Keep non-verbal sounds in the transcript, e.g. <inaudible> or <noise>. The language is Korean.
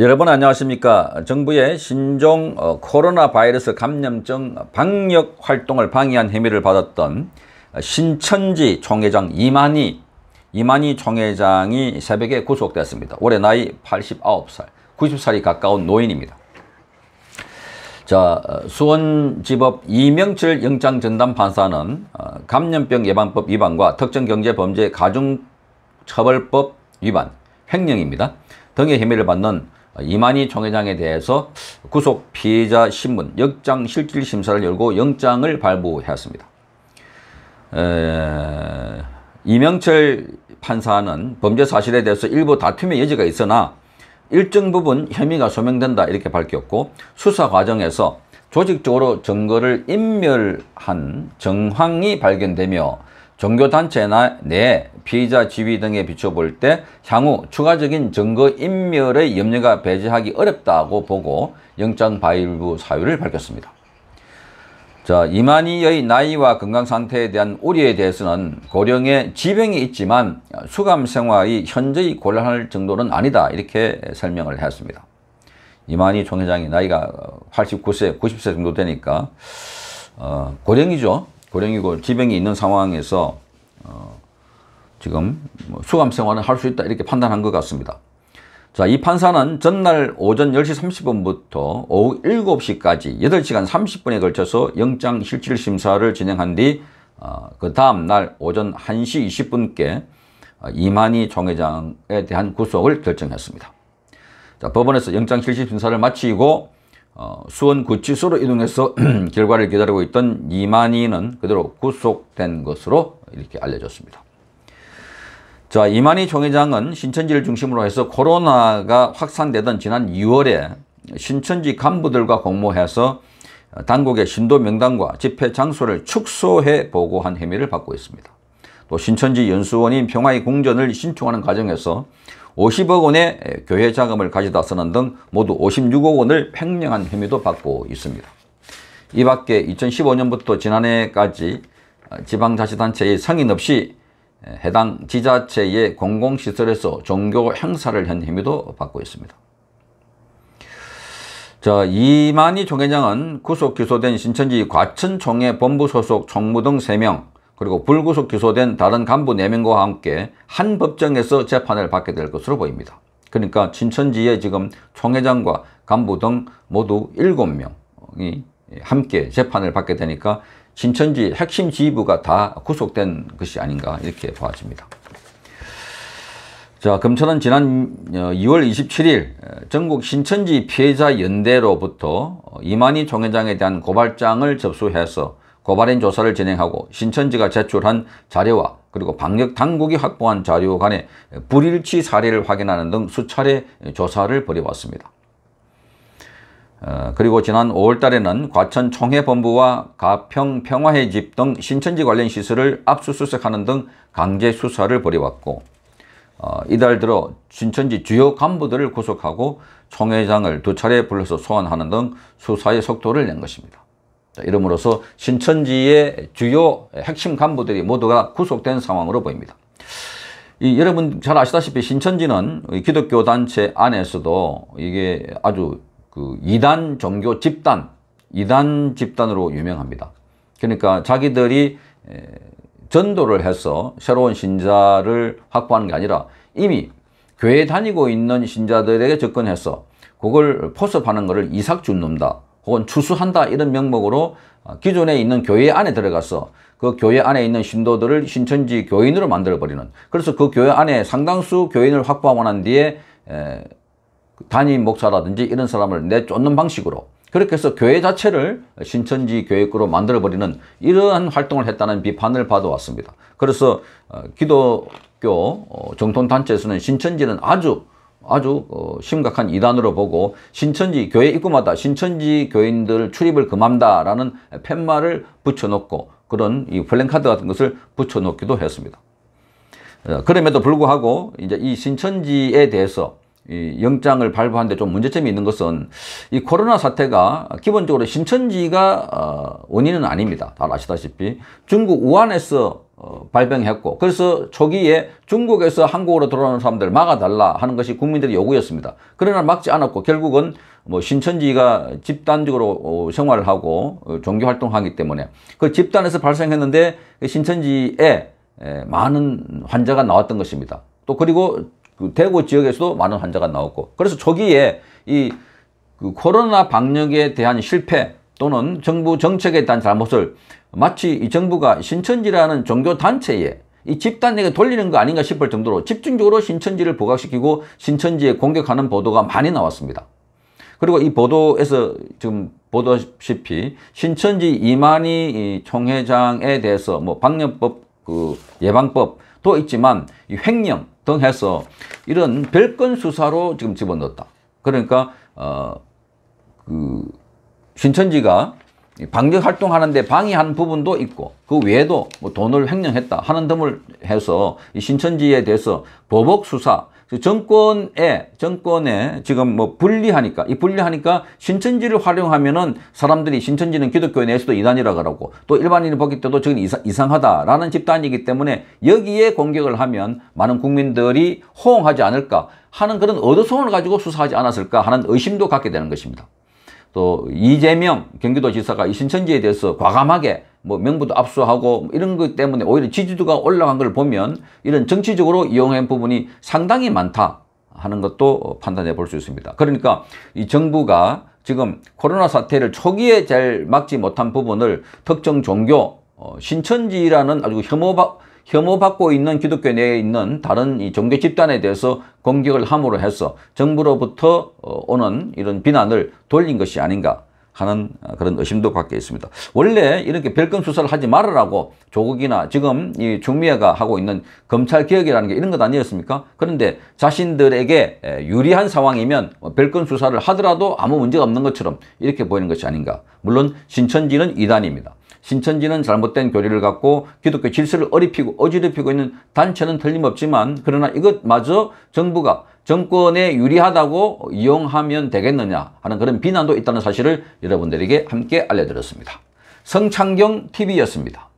여러분 안녕하십니까 정부의 신종 어, 코로나 바이러스 감염증 방역 활동을 방해한 혐의를 받았던 신천지 총회장 이만희 이만희 총회장이 새벽에 구속됐습니다 올해 나이 89살 90살이 가까운 노인입니다 자 수원지법 이명철 영장전담 판사는 어, 감염병 예방법 위반과 특정경제범죄 가중처벌법 위반 횡령입니다 등의 혐의를 받는 이만희 총회장에 대해서 구속 피해자 신문 역장 실질 심사를 열고 영장을 발부했습니다. 에... 이명철 판사는 범죄 사실에 대해서 일부 다툼의 여지가 있으나 일정 부분 혐의가 소명된다 이렇게 밝혔고 수사 과정에서 조직적으로 증거를 인멸한 정황이 발견되며 종교단체 내 피의자 지위 등에 비춰볼 때 향후 추가적인 증거인멸의 염려가 배제하기 어렵다고 보고 영장 발부 사유를 밝혔습니다. 자, 이만희의 나이와 건강상태에 대한 우려에 대해서는 고령의 지병이 있지만 수감생활이 현저히 곤란할 정도는 아니다 이렇게 설명을 했습니다. 이만희 총회장이 나이가 89세, 90세 정도 되니까 어, 고령이죠. 불행이고 지병이 있는 상황에서 어, 지금 뭐 수감 생활을 할 수 있다 이렇게 판단한 것 같습니다. 자, 이 판사는 전날 오전 10시 30분부터 오후 7시까지 8시간 30분에 걸쳐서 영장 실질 심사를 진행한 뒤그 어, 그 다음 날 오전 1시 20분께 어, 이만희 총회장에 대한 구속을 결정했습니다. 자, 법원에서 영장 실질 심사를 마치고 어, 수원구치소로 이동해서 <clears throat> 결과를 기다리고 있던 이만희는 그대로 구속된 것으로 이렇게 알려졌습니다. 자 이만희 총회장은 신천지를 중심으로 해서 코로나가 확산되던 지난 2월에 신천지 간부들과 공모해서 당국의 신도 명단과 집회 장소를 축소해 보고한 혐의를 받고 있습니다. 또 신천지 연수원인 평화의 공전을 신청하는 과정에서 50억 원의 교회 자금을 가져다 쓰는 등 모두 56억 원을 횡령한 혐의도 받고 있습니다. 이 밖에 2015년부터 지난해까지 지방자치단체의 성인 없이 해당 지자체의 공공시설에서 종교 행사를 한 혐의도 받고 있습니다. 자, 이만희 총회장은 구속 기소된 신천지 과천총회 본부 소속 총무 등 3명, 그리고 불구속 기소된 다른 간부 4명과 함께 한 법정에서 재판을 받게 될 것으로 보입니다. 그러니까 진천지에 지금 총회장과 간부 등 모두 7명이 함께 재판을 받게 되니까 진천지 핵심 지휘부가 다 구속된 것이 아닌가 이렇게 보아집니다. 자, 검찰은 지난 2월 어, 27일 전국 신천지 피해자 연대로부터 이만희 총회장에 대한 고발장을 접수해서 고발인 조사를 진행하고 신천지가 제출한 자료와 그리고 방역당국이 확보한 자료 간의 불일치 사례를 확인하는 등 수차례 조사를 벌여왔습니다. 어, 그리고 지난 5월 달에는 과천 총회본부와 가평 평화회 집등 신천지 관련 시설을 압수수색하는 등 강제 수사를 벌여왔고 어, 이달 들어 신천지 주요 간부들을 구속하고 총회장을 두 차례 불러서 소환하는 등 수사의 속도를 낸 것입니다. 이름으로서 신천지의 주요 핵심 간부들이 모두가 구속된 상황으로 보입니다. 이, 여러분 잘 아시다시피 신천지는 기독교 단체 안에서도 이게 아주 그 이단 종교 집단, 이단 집단으로 유명합니다. 그러니까 자기들이 전도를 해서 새로운 신자를 확보하는 게 아니라 이미 교회 다니고 있는 신자들에게 접근해서 그걸 포섭하는 것을 이삭 죽는다. 혹은 추수한다 이런 명목으로 어, 기존에 있는 교회 안에 들어가서 그 교회 안에 있는 신도들을 신천지 교인으로 만들어버리는 그래서 그 교회 안에 상당수 교인을 확보하고 난 뒤에 에, 담임 그 목사라든지 이런 사람을 내쫓는 방식으로 그렇게 해서 교회 자체를 신천지 교육으로 만들어버리는 이러한 활동을 했다는 비판을 받아왔습니다. 그래서 어, 기독교 어, 정통단체에서는 신천지는 아주 아주 어, 심각한 이단으로 보고 신천지 교회 입구마다 신천지 교인들 출입을 금한다라는 팻말을 붙여놓고 그런 이 플랜카드 같은 것을 붙여놓기도 했습니다. 어, 그럼에도 불구하고 이제 이 신천지에 대해서 이 영장을 발부하는데 좀 문제점이 있는 것은 이 코로나 사태가 기본적으로 신천지가 어, 원인은 아닙니다. 다 아시다시피 중국 우한에서 어, 발병했고 그래서 초기에 중국에서 한국으로 들어오는 사람들 막아달라 하는 것이 국민들의 요구였습니다. 그러나 막지 않았고 결국은 뭐 신천지가 집단적으로 어, 생활을 하고 어, 종교 활동을 하기 때문에 그 집단에서 발생했는데 그 신천지에 에, 많은 환자가 나왔던 것입니다. 또 그리고 그 대구 지역에서도 많은 환자가 나왔고 그래서 초기에 이 그 코로나 방역에 대한 실패 또는 정부 정책에 대한 잘못을 마치 이 정부가 신천지라는 종교단체에 이 집단에게 돌리는 거 아닌가 싶을 정도로 집중적으로 신천지를 부각시키고 신천지에 공격하는 보도가 많이 나왔습니다. 그리고 이 보도에서 지금 보다시피 신천지 이만희 총회장에 대해서 뭐 방역법, 그 예방법도 있지만 이 횡령 등 해서 이런 별건 수사로 지금 집어넣었다. 그러니까 어 신천지가 방역 활동하는데 방해한 부분도 있고 그 외에도 뭐 돈을 횡령했다 하는 덤을 해서 이 신천지에 대해서 보복 수사 그 정권에 정권에 지금 뭐 분리하니까 이 분리하니까 신천지를 활용하면은 사람들이 신천지는 기독교 내에서도 이단이라 그러고 또 일반인이 보기 때도 저건 이상, 이상하다라는 집단이기 때문에 여기에 공격을 하면 많은 국민들이 호응하지 않을까 하는 그런 어두성을 가지고 수사하지 않았을까 하는 의심도 갖게 되는 것입니다. 또 이재명 경기도지사가 이 신천지에 대해서 과감하게 뭐 명부도 압수하고 뭐 이런 것 때문에 오히려 지지도가 올라간 걸 보면 이런 정치적으로 이용한 부분이 상당히 많다 하는 것도 판단해 볼 수 있습니다. 그러니까 이 정부가 지금 코로나 사태를 초기에 잘 막지 못한 부분을 특정 종교 어, 신천지라는 아주 혐오 혐오받고 있는 기독교 내에 있는 다른 이 종교 집단에 대해서 공격을 함으로 해서 정부로부터 어, 오는 이런 비난을 돌린 것이 아닌가 하는 어, 그런 의심도 갖게 있습니다. 원래 이렇게 별건 수사를 하지 말으라고 조국이나 지금 이중미회가 하고 있는 검찰 개혁이라는 게 이런 것 아니었습니까? 그런데 자신들에게 유리한 상황이면 뭐 별건 수사를 하더라도 아무 문제가 없는 것처럼 이렇게 보이는 것이 아닌가. 물론 신천지는 이단입니다. 신천지는 잘못된 교리를 갖고 기독교 질서를 어리피고 어지럽히고 있는 단체는 틀림없지만 그러나 이것마저 정부가 정권에 유리하다고 이용하면 되겠느냐 하는 그런 비난도 있다는 사실을 여러분들에게 함께 알려드렸습니다. 성창경 TV였습니다.